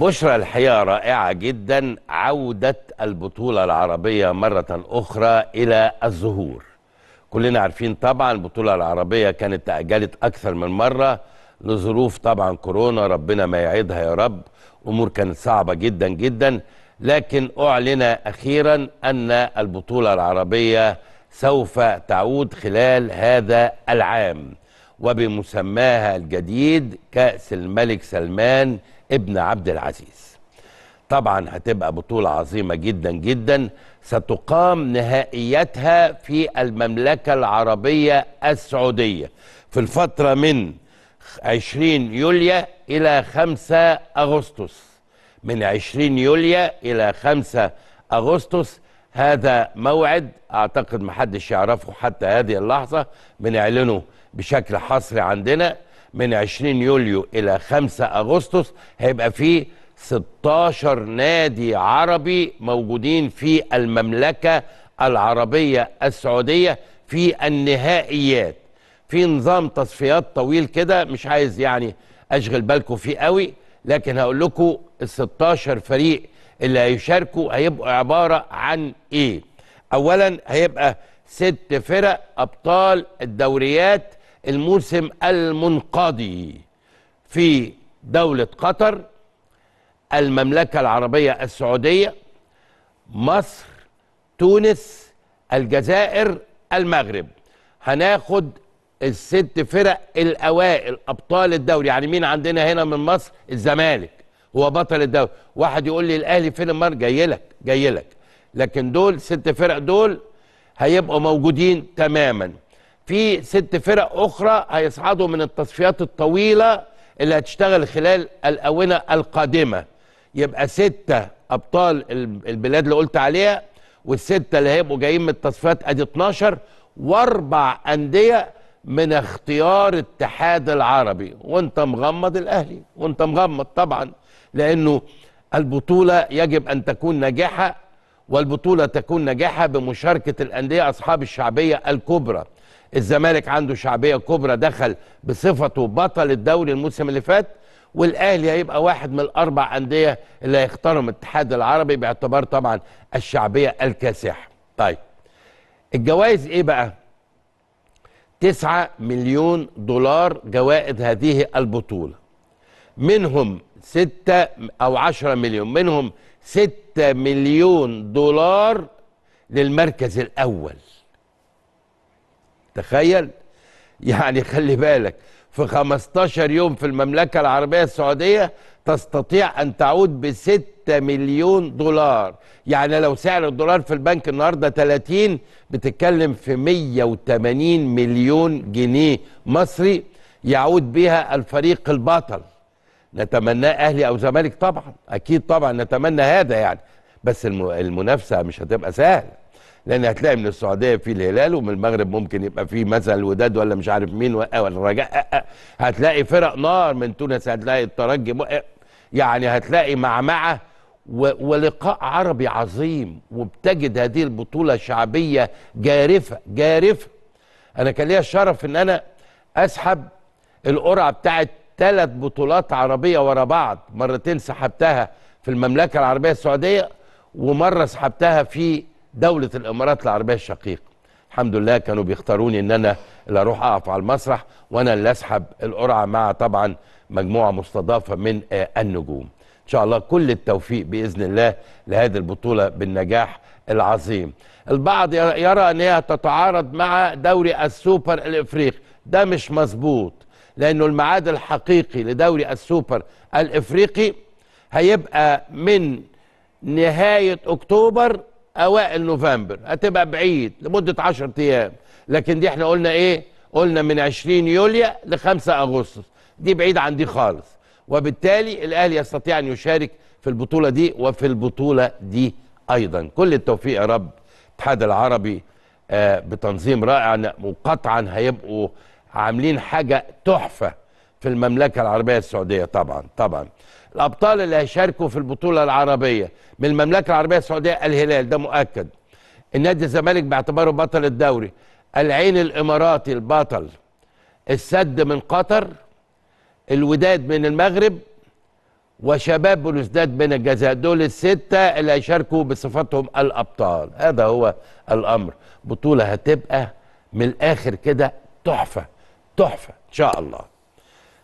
بشرى الحقيقة رائعة جدا عودة البطولة العربية مرة أخرى إلى الظهور كلنا عارفين طبعا البطولة العربية كانت تأجلت أكثر من مرة لظروف طبعا كورونا ربنا ما يعيدها يا رب أمور كانت صعبة جدا جدا لكن أعلن أخيرا أن البطولة العربية سوف تعود خلال هذا العام وبمسماها الجديد كأس الملك سلمان ابن عبد العزيز طبعا هتبقى بطولة عظيمة جدا جدا ستقام نهائيتها في المملكة العربية السعودية في الفترة من 20 يوليا إلى 5 أغسطس من 20 يوليا إلى 5 أغسطس هذا موعد أعتقد محدش يعرفه حتى هذه اللحظة بنعلنه بشكل حصري عندنا من 20 يوليو إلى 5 أغسطس هيبقى فيه 16 نادي عربي موجودين في المملكة العربية السعودية في النهائيات في نظام تصفيات طويل كده مش عايز يعني أشغل بالكم فيه قوي لكن هقول لكم ال 16 فريق اللي هيشاركوا هيبقوا عبارة عن إيه أولا هيبقى ست فرق أبطال الدوريات الموسم المنقضي في دولة قطر المملكة العربية السعودية مصر تونس الجزائر المغرب هناخد الست فرق الأوائل أبطال الدوري يعني مين عندنا هنا من مصر الزمالك هو بطل الدوري واحد يقول لي الأهلي فين المر جاي لك جاي لك لكن دول ست فرق دول هيبقوا موجودين تماما في ست فرق اخرى هيصعدوا من التصفيات الطويله اللي هتشتغل خلال الاونه القادمه يبقى سته ابطال البلاد اللي قلت عليها والسته اللي هيبقوا جايين من التصفيات ادي 12 واربع انديه من اختيار الاتحاد العربي وانت مغمض الاهلي وانت مغمض طبعا لانه البطوله يجب ان تكون ناجحه والبطوله تكون ناجحه بمشاركه الانديه اصحاب الشعبيه الكبرى الزمالك عنده شعبيه كبرى دخل بصفته بطل الدوري الموسم اللي فات والاهلي هيبقى واحد من الاربع انديه اللي هيختارهم الاتحاد العربي باعتبار طبعا الشعبيه الكاسحه. طيب الجوائز ايه بقى؟ 9 مليون دولار جوائز هذه البطوله. منهم 6 او 10 مليون منهم 6 مليون دولار للمركز الاول. تخيل يعني خلي بالك في 15 يوم في المملكة العربية السعودية تستطيع أن تعود ب 6 مليون دولار يعني لو سعر الدولار في البنك النهاردة 30 بتتكلم في 180 مليون جنيه مصري يعود بها الفريق البطل نتمناه أهلي أو زمالك طبعا أكيد طبعا نتمنى هذا يعني بس المنافسة مش هتبقى سهلة لان هتلاقي من السعوديه في الهلال ومن المغرب ممكن يبقى في مثلا الوداد ولا مش عارف مين ولا الرجاء أه، أه. هتلاقي فرق نار من تونس هتلاقي الترجي أه. يعني هتلاقي معمعه ولقاء عربي عظيم وبتجد هذه البطوله شعبيه جارفه جارفه انا كان ليا الشرف ان انا اسحب القرعه بتاعت ثلاث بطولات عربيه ورا بعض مرتين سحبتها في المملكه العربيه السعوديه ومره سحبتها في دولة الإمارات العربية الشقيقة الحمد لله كانوا بيختاروني ان انا اللي اروح اقف على المسرح وانا اللي اسحب القرعه مع طبعا مجموعه مستضافه من آه، النجوم ان شاء الله كل التوفيق باذن الله لهذه البطوله بالنجاح العظيم البعض يرى ان هي تتعارض مع دوري السوبر الافريقي ده مش مظبوط لانه الميعاد الحقيقي لدوري السوبر الافريقي هيبقى من نهايه اكتوبر اوائل نوفمبر هتبقى بعيد لمده 10 ايام لكن دي احنا قلنا ايه قلنا من 20 يوليو ل 5 اغسطس دي بعيد عن دي خالص وبالتالي الاهلي يستطيع ان يشارك في البطوله دي وفي البطوله دي ايضا كل التوفيق يا رب الاتحاد العربي آه، بتنظيم رائع وقطعا هيبقوا عاملين حاجه تحفه في المملكة العربية السعودية طبعا طبعا الأبطال اللي هيشاركوا في البطولة العربية من المملكة العربية السعودية الهلال ده مؤكد النادي الزمالك باعتباره بطل الدوري العين الإماراتي البطل السد من قطر الوداد من المغرب وشباب بلوزداد من الجزائر دول الستة اللي هيشاركوا بصفتهم الأبطال هذا هو الأمر بطولة هتبقى من الآخر كده تحفة تحفة إن شاء الله